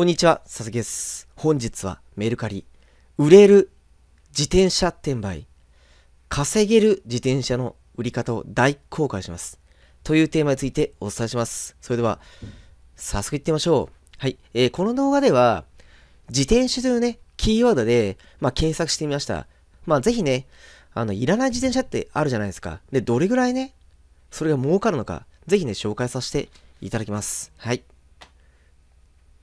こんにちは、佐々木です。本日はメルカリ、売れる自転車転売、稼げる自転車の売り方を大公開します。というテーマについてお伝えします。それでは、早速いってみましょう。はい、えー、この動画では、自転車というね、キーワードで、まあ、検索してみました。まあ、ぜひね、あの、いらない自転車ってあるじゃないですか。で、どれぐらいね、それが儲かるのか、ぜひね、紹介させていただきます。はい。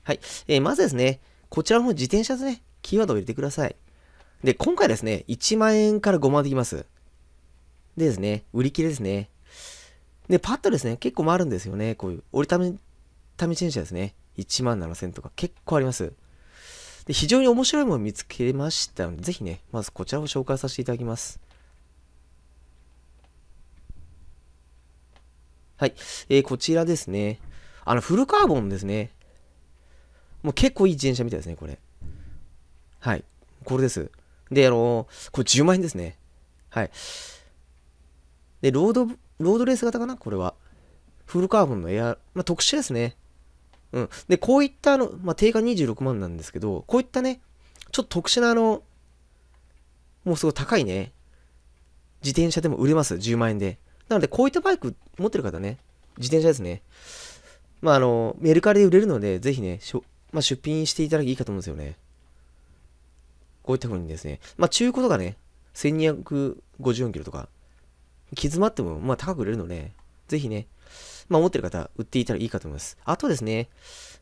はい。えー、まずですね、こちらの自転車ですね、キーワードを入れてください。で、今回ですね、1万円から5万できます。でですね、売り切れですね。で、パッとですね、結構回るんですよね。こういう折りたみ、たみ自転車ですね。1万7000とか結構あります。で、非常に面白いものを見つけましたので、ぜひね、まずこちらを紹介させていただきます。はい。えー、こちらですね。あの、フルカーボンですね。もう結構いい自転車みたいですね、これ。はい。これです。で、あのー、これ10万円ですね。はい。で、ロード、ロードレース型かなこれは。フルカーボンのエア、まあ、特殊ですね。うん。で、こういったあの、まあ、定価26万なんですけど、こういったね、ちょっと特殊なあの、もうすごい高いね、自転車でも売れます。10万円で。なので、こういったバイク持ってる方ね、自転車ですね。まあ、あの、メルカリで売れるので、ぜひね、まあ、出品していただきいいかと思うんですよね。こういった風にですね、まあ、中古とかね、1254キロとか、傷まっても、まあ、高く売れるので、ぜひね、まあ、持ってる方、売っていたらいいかと思います。あとですね、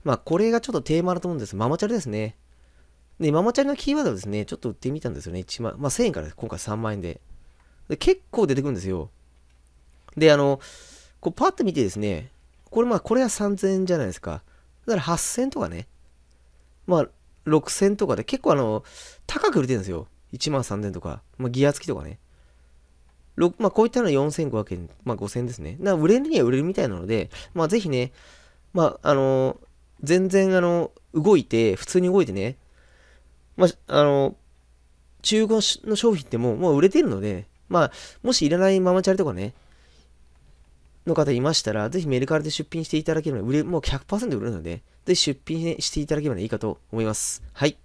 まあ、これがちょっとテーマだと思うんです。ママチャリですね。で、ママチャリのキーワードをですね、ちょっと売ってみたんですよね。1万、まあ、1000円から今回3万円で。で、結構出てくるんですよ。で、あの、こうパッと見てですね、これまあ、これは3000円じゃないですか。だから8000とかね、まあ、6000とかで、結構あの、高く売れてるんですよ。1万3000とか、まあ、ギア付きとかね。まあ、こういったのは4500円、まあ、5000ですね。な売れるには売れるみたいなので、まあ、ぜひね、まあ、あの全然、あの、動いて、普通に動いてね、まあ、あの、中古の商品ってもう、もう売れてるので、まあ、もしいらないママチャリとかね、の方いましたら、ぜひメルカリで出品していただければ、売れ、もう100%売れるので、ぜひ出品していただければいいかと思います。はい。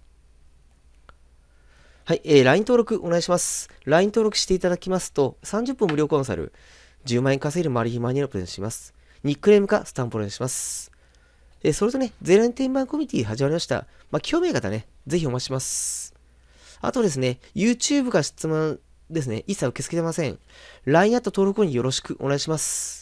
はい、えー、LINE 登録お願いします。LINE 登録していただきますと、30分無料コンサル、10万円稼げるマリヒマニアをプレゼントします。ニックネームかスタンプお願いします。えそれとね、ゼロ円転売コミュニティ始まりました。まあ、興味ある方ね、ぜひお待ちします。あとですね、YouTube が質問ですね、一切受け付けてません。LINE アット登録後によろしくお願いします。